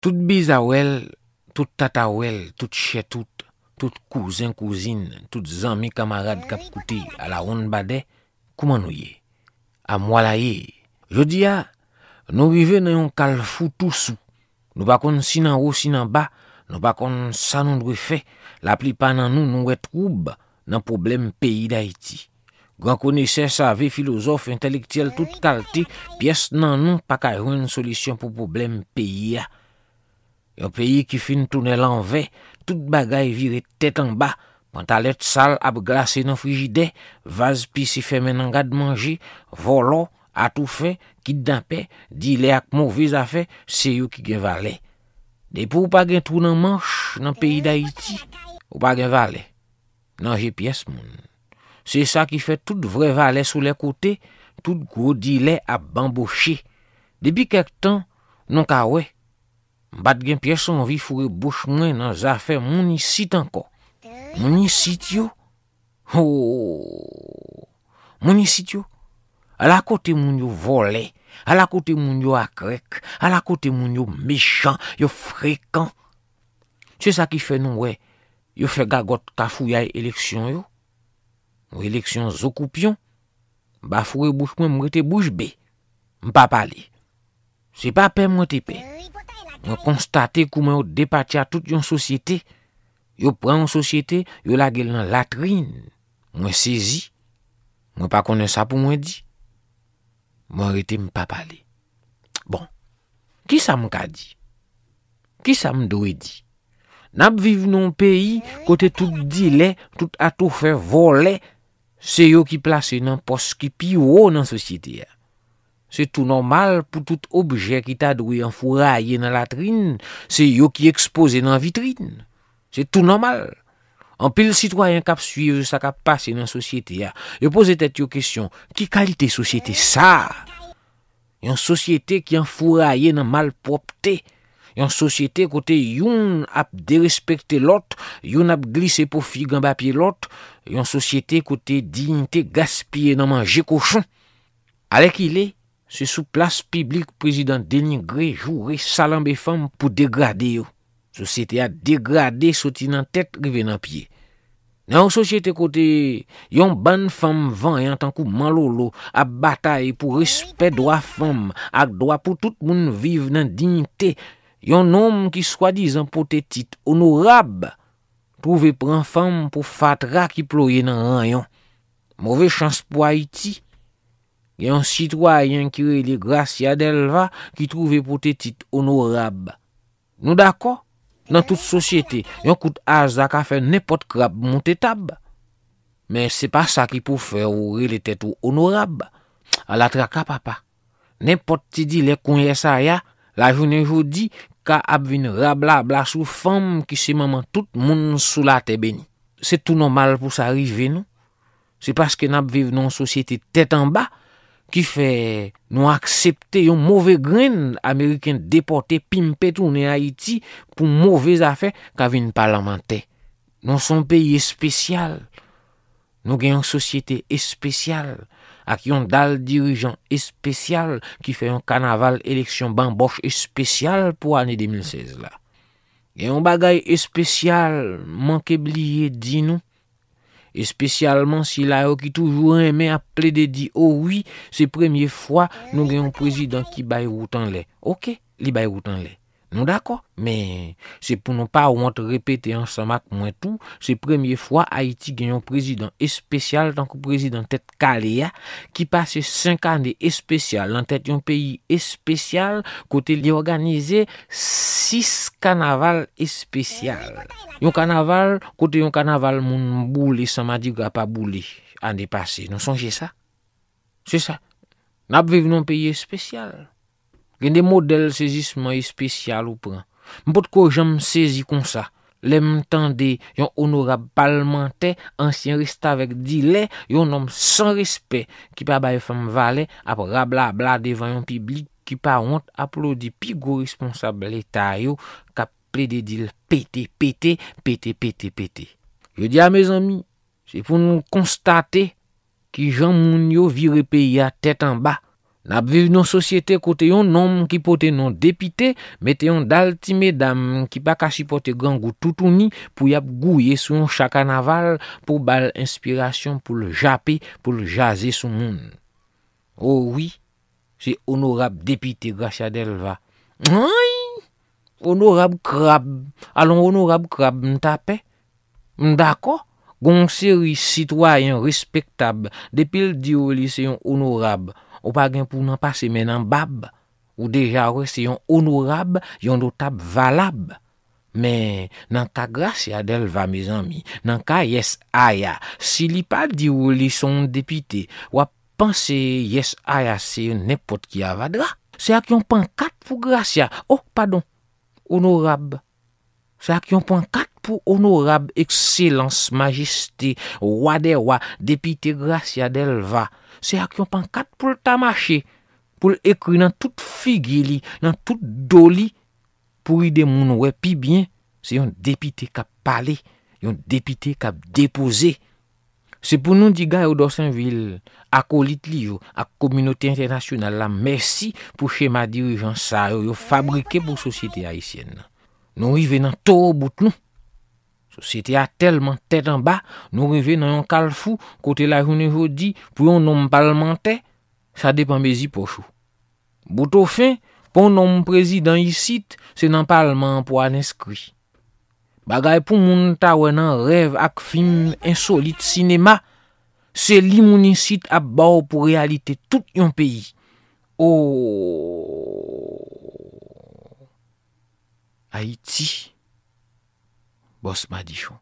Tout bizawel, tout tatawel, tout chetout, tout kouzin-kouzin, tout zami kamarad kapkouti ala roun bade, kouman nou ye? A mwala ye. Lodi ya, nou vive nan yon kalfou tousou. Nou bakon sinan ou sinan ba, nou bakon sanon dwe fe, la plipan nan nou nou wet koub nan problem peyi da iti. Gwan kone se save, filozof, entelektiyel, tout kalte, piyes nan nou pakay roun solisyon pou problem peyi ya. Yon peyi ki fin toune lanve, tout bagay vire tete anba, mantalet sal ap glase nan frigide, vaz pi si feme nan gade manje, volo, atoufe, kit danpe, dile ak mouvez afe, se yo ki gen vale. Depou w pa gen tou nan manj, nan peyi da iti, w pa gen vale, nan jepyes moun. Se sa ki fe tout vre vale sou le kote, tout kou di le ap bamboshe. Depi kek tan, non ka wey, Bat gen piè son vi fure bouch mwen nan zafè mouni sit ankon. Mouni sit yo? Ho! Oh! Mouni sit yo? A la kote moun yo vole, a la kote moun yo akrek, a la kote moun yo mechant, yo frekant. Se sa ki fè nou we, yo fè gagot ta fou ya e leksyon yo? Ou e leksyon zokoupyon? Ba fure bouch mwen mwen te bouch be. Mpa pale. Se pa pè mwen te pè. Mwen konstate kou mwen ou depati a tout yon sosyete. Yo pren yon sosyete, yo la gel nan latrine. Mwen sezi. Mwen pa konen sa pou mwen di. Mwen rete mwen pa pale. Bon, ki sa mwen ka di? Ki sa mwen doye di? Nap viv nan peyi, kote tout dile, tout atou fe vole, se yo ki plase nan pos ki pi ou nan sosyete ya. Se tou normal pou tout obje ki ta dwi an fura ye nan latrin, se yo ki expose nan vitrin. Se tou normal. An pil sitwa yon kap suye, sa kap pase nan sosyete ya. Yo pose tete yo kesyon, ki kalite sosyete sa? Yon sosyete ki an fura ye nan malpropte. Yon sosyete kote yon ap derespecte lot, yon ap glise pou figan bapye lot. Yon sosyete kote dinte gaspye nan manje koshon. Ale ki le? Se sou plas publik prezidant delingre, joure, salambe fam pou degrade yo. Sosete a degrade soti nan tet, rive nan pie. Nan sosete kote, yon ban fam van yon tankou man lolo, a batay pou respet doa fam, ak doa pou tout moun vive nan dignite. Yon nom ki swadizan pote tit, ono rab, touve pran fam pou fatra ki ploye nan ran yon. Mowe chans pou a iti, Yon sitwa yon ki re le gras yadelva ki trouve potetit ono rab. Nou dako? Nan tout sosyete, yon kout aza ka fe nepot krab moun tetab. Men se pa sa ki pou fe ore le tetou ono rab. A la traka papa. Nepot ti di le kounye sa ya. La jounen joudi ka ap vin rab la blasou fam ki se maman tout moun sou la tebeni. Se tou normal pou sa rive nou. Se paske nap viv nan sosyete tetan ba. Ki fe nou aksepte yon mouve gren Ameriken deporte pimpet ou ne Haiti pou mouvez afe kavine parlamentè. Nou son peyi espesyal, nou gen yon sosyete espesyal ak yon dal dirijan espesyal ki fe yon kanaval eleksyon bambos espesyal pou ane 2016 la. Gen yon bagay espesyal mankebliye di nou. E spesyalman si la yo ki toujou reme aple de di, oh oui, se premye fwa nou genyon prezident ki bayroutan le. Ok, li bayroutan le. Nou d'akwa, men se pou nou pa ou an te repete yon samak mwen tou, se premye fwa Haiti gen yon prezident espesyal, tanke prezidentet Kalea, ki pase 5 an de espesyal, lan tete yon peyi espesyal, kote li organize 6 kanaval espesyal. Yon kanaval, kote yon kanaval moun boule, sa ma di gra pa boule, an de pase, nou sonje sa. Se sa, nap ve ven yon peyi espesyal. gen de model sezisman e spesyal ou pran. Mpote ko jan msezi kon sa, le mtande yon honorab palmente, ansyen resta vek dile, yon nom san respet, ki pa baye fam vale, apora bla bla devan yon piblik, ki pa ont aplodi pi go responsable ta yo, ka ple de dil pete pete pete pete pete. Je di a me zami, se pou nou konstate ki jan moun yo vire peye a tete an ba, N ap viv nou sosyete kote yon nom ki pote nou depite, me te yon dal ti medam ki pa kashi pote gran gout toutouni pou yap gouye sou yon chaka naval pou bal inspirasyon pou l'japi, pou l'jaze sou moun. Oh Ouwi, se honorab depite Gratia Delva. Nwai, honorab krab, alon honorab krab mtape. Mdako, gonseri sitwayen respektab depil di ouli se yon honorab. Ou pa gen pou nan pase men nan bab, ou deja wè se yon honorab, yon do tab valab. Men nan ka Gratia delva, me zanmi, nan ka Yesaya, si li pa di ou li son depite, wè panse Yesaya se yon nepote ki avadra. Se ak yon pan kat pou Gratia, oh, padon, honorab, se ak yon pan kat. pou honorab, ekselans, majesté, wade wwa, depite gracia del va. Se ak yon pankat pou l'tamache, pou l'ekri nan tout figi li, nan tout do li, pou y de moun wè pi bien, se yon depite kap pale, yon depite kap depose. Se pou nou di ga yo dosan vil, akolit li yo, ak komunote internasyonal la, mersi pou chema dirijans sa, yo fabrike pou sosyete aisyen nan. Nou yi venan to ou bout nou, Sete a telman tèt an ba, nou reve nan yon kalfou kote la jounen jodi pou yon nom parlman te, sa depan bezi pochou. Boutou fin, pou yon nom prezident yisit, se nan parlman pou an eskwi. Bagay pou moun tawe nan rev ak film insolit sinema, se li moun yisit ap ba ou pou realite tout yon peyi. Ou... Oh. Haiti. boss chou.